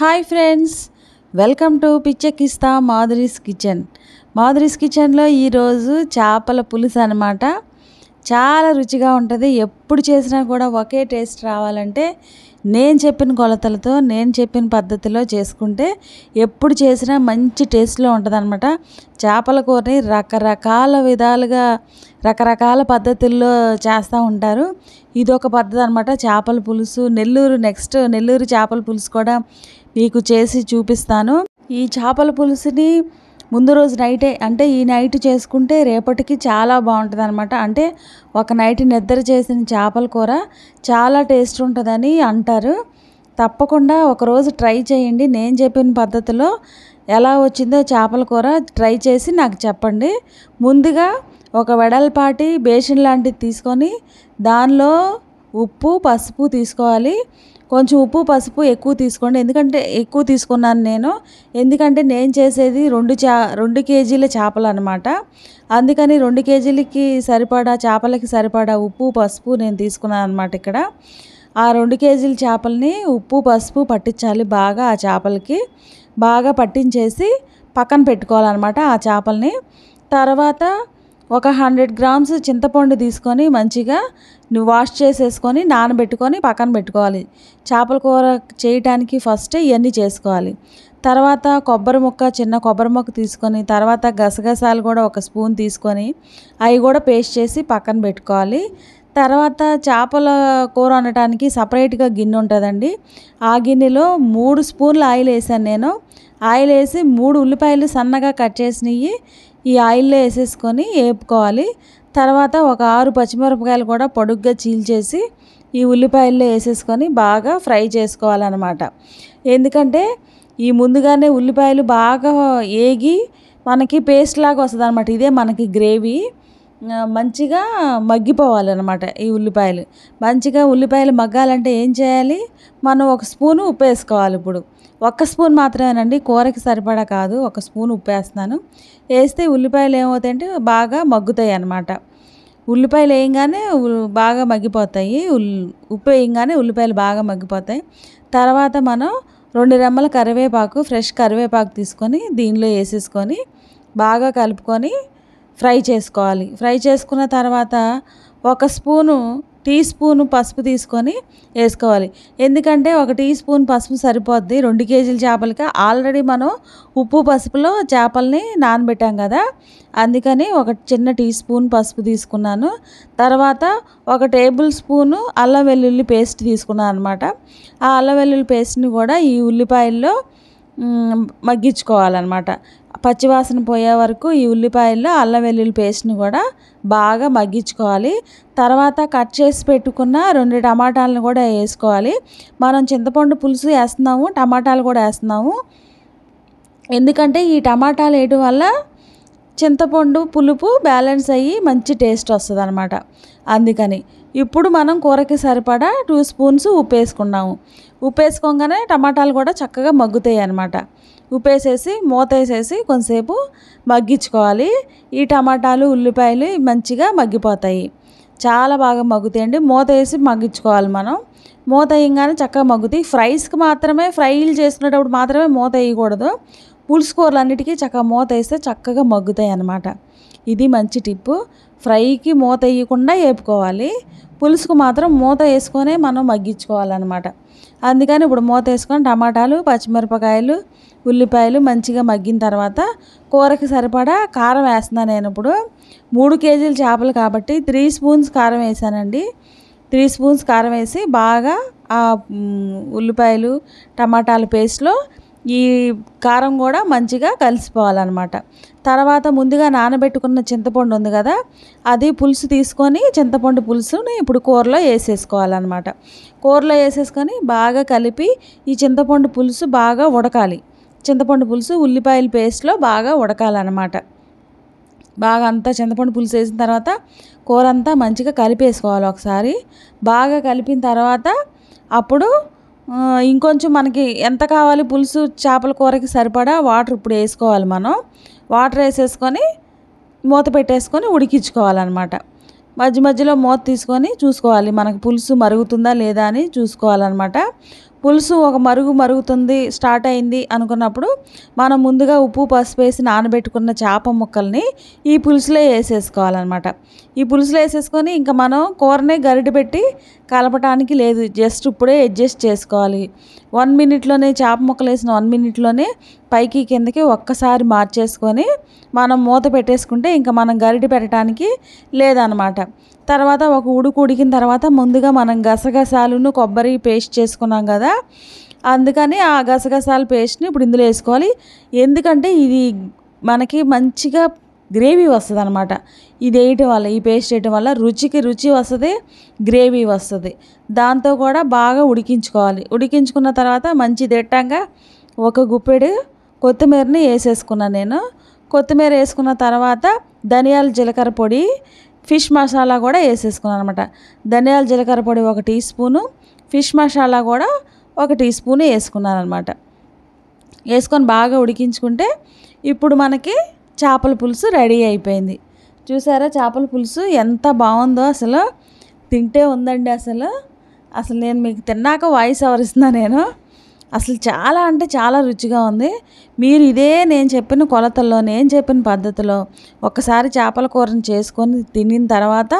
hi friends welcome to పిచ్చకిస్తా Madhuri's kitchen Madhuri's కిచెన్లో ఈరోజు చేపల పులుసు అనమాట చాలా రుచిగా ఉంటుంది ఎప్పుడు చేసినా కూడా ఒకే టేస్ట్ రావాలంటే నేను చెప్పిన కొలతలతో నేను చెప్పిన పద్ధతిలో చేసుకుంటే ఎప్పుడు చేసినా మంచి టేస్ట్లో ఉంటుందన్నమాట చేపల కూరని రకరకాల విధాలుగా రకరకాల పద్ధతుల్లో చేస్తూ ఉంటారు ఇది ఒక పద్ధతి అనమాట చేపల పులుసు నెల్లూరు నెక్స్ట్ నెల్లూరు చేపల పులుసు కూడా మీకు చేసి చూపిస్తాను ఈ చేపల పులుసుని ముందు రోజు నైటే అంటే ఈ నైట్ చేసుకుంటే రేపటికి చాలా బాగుంటుంది అనమాట అంటే ఒక నైట్ నిద్ర చేసిన చేపల కూర చాలా టేస్ట్ ఉంటుందని అంటారు తప్పకుండా ఒకరోజు ట్రై చేయండి నేను చెప్పిన పద్ధతిలో ఎలా వచ్చిందో చేపల కూర ట్రై చేసి నాకు చెప్పండి ముందుగా ఒక వెడల్పాటి బేసిన్ లాంటిది తీసుకొని దానిలో ఉప్పు పసుపు తీసుకోవాలి కొంచెం ఉప్పు పసుపు ఎక్కువ తీసుకోండి ఎందుకంటే ఎక్కువ తీసుకున్నాను నేను ఎందుకంటే నేను చేసేది రెండు చా రెండు కేజీల చేపలు అనమాట అందుకని రెండు కేజీలకి సరిపడా చేపలకి సరిపడా ఉప్పు పసుపు నేను తీసుకున్నాను అనమాట ఇక్కడ ఆ రెండు కేజీల చేపల్ని ఉప్పు పసుపు పట్టించాలి బాగా ఆ చేపలకి బాగా పట్టించేసి పక్కన పెట్టుకోవాలన్నమాట ఆ చేపల్ని తర్వాత ఒక హండ్రెడ్ గ్రామ్స్ చింతపండు తీసుకొని మంచిగా వాష్ చేసేసుకొని నానబెట్టుకొని పక్కన పెట్టుకోవాలి చేపల కూర చేయటానికి ఫస్ట్ ఇవన్నీ చేసుకోవాలి తర్వాత కొబ్బరి ముక్క చిన్న కొబ్బరి ముక్క తీసుకొని తర్వాత గసగసాలు కూడా ఒక స్పూన్ తీసుకొని అవి కూడా పేస్ట్ చేసి పక్కన పెట్టుకోవాలి తర్వాత చేపల కూర వండటానికి సపరేట్గా గిన్నె ఉంటుందండి ఆ గిన్నెలో మూడు స్పూన్లు ఆయిల్ వేసాను నేను ఆయిల్ వేసి మూడు ఉల్లిపాయలు సన్నగా కట్ చేసినవి ఈ ఆయిల్లో వేసేసుకొని వేపుకోవాలి తర్వాత ఒక ఆరు పచ్చిమిరపకాయలు కూడా పొడుగ్గా చీల్చేసి ఈ ఉల్లిపాయల్లో వేసేసుకొని బాగా ఫ్రై చేసుకోవాలన్నమాట ఎందుకంటే ఈ ముందుగానే ఉల్లిపాయలు బాగా ఏగి మనకి పేస్ట్ లాగా వస్తుంది అనమాట ఇదే మనకి గ్రేవీ మంచిగా మగ్గిపోవాలన్నమాట ఈ ఉల్లిపాయలు మంచిగా ఉల్లిపాయలు మగ్గాలంటే ఏం చేయాలి మనం ఒక స్పూను ఉప్పు వేసుకోవాలి ఇప్పుడు ఒక్క స్పూన్ మాత్రమేనండి కూరకి సరిపడా కాదు ఒక స్పూన్ ఉప్పు వేస్తున్నాను వేస్తే ఉల్లిపాయలు ఏమవుతాయంటే బాగా మగ్గుతాయి అన్నమాట ఉల్లిపాయలు వేయంగానే బాగా మగ్గిపోతాయి ఉప్పు వేయంగానే ఉల్లిపాయలు బాగా మగ్గిపోతాయి తర్వాత మనం రెండు రెమ్మల కరివేపాకు ఫ్రెష్ కరివేపాకు తీసుకొని దీనిలో వేసేసుకొని బాగా కలుపుకొని ఫ్రై చేసుకోవాలి ఫ్రై చేసుకున్న తర్వాత ఒక స్పూను టీ స్పూన్ పసుపు తీసుకొని వేసుకోవాలి ఎందుకంటే ఒక టీ స్పూన్ పసుపు సరిపోద్ది రెండు కేజీల చేపలకి ఆల్రెడీ మనం ఉప్పు పసుపులో చేపల్ని నానబెట్టాం కదా అందుకని ఒక చిన్న టీ స్పూన్ పసుపు తీసుకున్నాను తర్వాత ఒక టేబుల్ స్పూను అల్లం వెల్లుల్లి పేస్ట్ తీసుకున్నాను అనమాట ఆ అల్లం వెల్లుల్లి పేస్ట్ని కూడా ఈ ఉల్లిపాయల్లో మగ్గించుకోవాలన్నమాట పచ్చివాసన పోయే వరకు ఈ ఉల్లిపాయల్లో అల్లం వెల్లుల్లి పేస్ట్ని కూడా బాగా మగ్గించుకోవాలి తర్వాత కట్ చేసి పెట్టుకున్న రెండు టమాటాలను కూడా వేసుకోవాలి మనం చింతపండు పులుసు వేస్తున్నాము టమాటాలు కూడా వేస్తున్నాము ఎందుకంటే ఈ టమాటాలు వేయడం వల్ల చింతపండు పులుపు బ్యాలెన్స్ అయ్యి మంచి టేస్ట్ వస్తుంది అందుకని ఇప్పుడు మనం కూరకి సరిపడా టూ స్పూన్స్ ఉప్పు వేసుకున్నాము ఉప్పు వేసుకోగానే టమాటాలు కూడా చక్కగా మగ్గుతాయి అనమాట ఉప్పు వేసేసి మూత వేసేసి కొంతసేపు మగ్గించుకోవాలి ఈ టమాటాలు ఉల్లిపాయలు మంచిగా మగ్గిపోతాయి చాలా బాగా మగ్గుతాయండి మూత వేసి మగ్గించుకోవాలి మనం మూత వేయంగానే చక్కగా మగ్గుతాయి ఫ్రైస్కి మాత్రమే ఫ్రైలు చేసుకునేటప్పుడు మాత్రమే మూత వేయకూడదు పులుసు అన్నిటికీ చక్కగా మూత వేస్తే చక్కగా మగ్గుతాయి అన్నమాట ఇది మంచి టిప్పు ఫ్రైకి మూత వేయకుండా వేపుకోవాలి పులుసుకు మాత్రం మూత వేసుకొనే మనం మగ్గించుకోవాలన్నమాట అందుకని ఇప్పుడు మూత వేసుకొని టమాటాలు పచ్చిమిరపకాయలు ఉల్లిపాయలు మంచిగా మగ్గిన తర్వాత కూరకి సరిపడా కారం వేస్తున్నాను నేను ఇప్పుడు మూడు కేజీల చేపలు కాబట్టి త్రీ స్పూన్స్ కారం వేసానండి త్రీ స్పూన్స్ కారం వేసి బాగా ఆ ఉల్లిపాయలు టమాటాల పేస్ట్లో ఈ కారం కూడా మంచిగా కలిసిపోవాలన్నమాట తర్వాత ముందుగా నానబెట్టుకున్న చింతపండు ఉంది కదా అది పులుసు తీసుకొని చింతపండు పులుసుని ఇప్పుడు కూరలో వేసేసుకోవాలన్నమాట కూరలో వేసేసుకొని బాగా కలిపి ఈ చింతపండు పులుసు బాగా ఉడకాలి చింతపండు పులుసు ఉల్లిపాయల పేస్ట్లో బాగా ఉడకాలన్నమాట బాగా అంతా చింతపండు పులుసు వేసిన తర్వాత కూర అంతా మంచిగా కలిపేసుకోవాలి ఒకసారి బాగా కలిపిన తర్వాత అప్పుడు ఇంకొంచెం మనకి ఎంత కావాలి పులుసు చేపల కూరకి సరిపడా వాటర్ ఇప్పుడు వేసుకోవాలి మనం వాటర్ వేసేసుకొని మూత పెట్టేసుకొని ఉడికించుకోవాలన్నమాట మధ్య మధ్యలో మూత తీసుకొని చూసుకోవాలి మనకు పులుసు మరుగుతుందా లేదా అని చూసుకోవాలన్నమాట పులుసు ఒక మరుగు మరుగుతుంది స్టార్ట్ అయింది అనుకున్నప్పుడు మనం ముందుగా ఉప్పు పసుపు వేసి నానబెట్టుకున్న చేప ముక్కల్ని ఈ పులుసులో వేసేసుకోవాలన్నమాట ఈ పులుసులో వేసేసుకొని ఇంకా మనం కూరనే గరిటె పెట్టి కలపటానికి లేదు జస్ట్ ఇప్పుడే అడ్జస్ట్ చేసుకోవాలి వన్ మినిట్లోనే చేప ముక్కలు వేసిన వన్ మినిట్లోనే పైకి కిందకి ఒక్కసారి మార్చేసుకొని మనం మూత పెట్టేసుకుంటే ఇంకా మనం గరిటె పెట్టడానికి లేదనమాట తర్వాత ఒక ఉడుకు ఉడికిన తర్వాత ముందుగా మనం గసగసాలను కొబ్బరి పేస్ట్ చేసుకున్నాం కదా అందుకని ఆ గసగసాల పేస్ట్ని ఇప్పుడు ఇందులో వేసుకోవాలి ఎందుకంటే ఇది మనకి మంచిగా గ్రేవీ వస్తుంది అనమాట ఇది వేయటం వల్ల ఈ పేస్ట్ వేయటం వల్ల రుచికి రుచి వస్తుంది గ్రేవీ వస్తుంది దాంతో కూడా బాగా ఉడికించుకోవాలి ఉడికించుకున్న తర్వాత మంచి దిట్టంగా ఒక గుప్పెడు కొత్తిమీరని వేసేసుకున్నాను నేను కొత్తిమీర వేసుకున్న తర్వాత ధనియాల జీలకర్ర పొడి ఫిష్ మసాలా కూడా వేసేసుకున్నాను అనమాట ధనియాల జీలకర్ర పొడి ఒక టీ స్పూను ఫిష్ మసాలా కూడా ఒక టీ స్పూను వేసుకున్నాను అనమాట వేసుకొని బాగా ఉడికించుకుంటే ఇప్పుడు మనకి చేపల పులుసు రెడీ అయిపోయింది చూసారా చేపల పులుసు ఎంత బాగుందో అసలు తింటే ఉందండి అసలు అసలు నేను మీకు తిన్నాక వాయిస్ ఎవరిస్తున్నా నేను అసలు చాలా అంటే చాలా రుచిగా ఉంది మీరు ఇదే నేను చెప్పిన కొలతల్లో నేను చెప్పిన పద్ధతిలో ఒకసారి చేపల కూరను చేసుకొని తినిన తర్వాత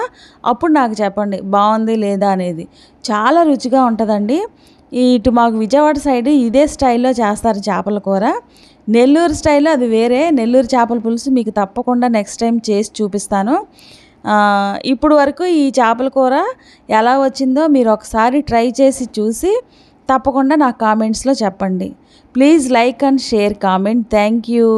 అప్పుడు నాకు చెప్పండి బాగుంది లేదా అనేది చాలా రుచిగా ఉంటుందండి ఇటు మాకు విజయవాడ సైడ్ ఇదే స్టైల్లో చేస్తారు చేపల కూర నెల్లూరు స్టైల్లో అది వేరే నెల్లూరు చేపల పులుసు మీకు తప్పకుండా నెక్స్ట్ టైం చేసి చూపిస్తాను ఇప్పుడు వరకు ఈ చేపల కూర ఎలా వచ్చిందో మీరు ఒకసారి ట్రై చేసి చూసి తప్పకుండా నా కామెంట్స్లో చెప్పండి please like and share comment thank you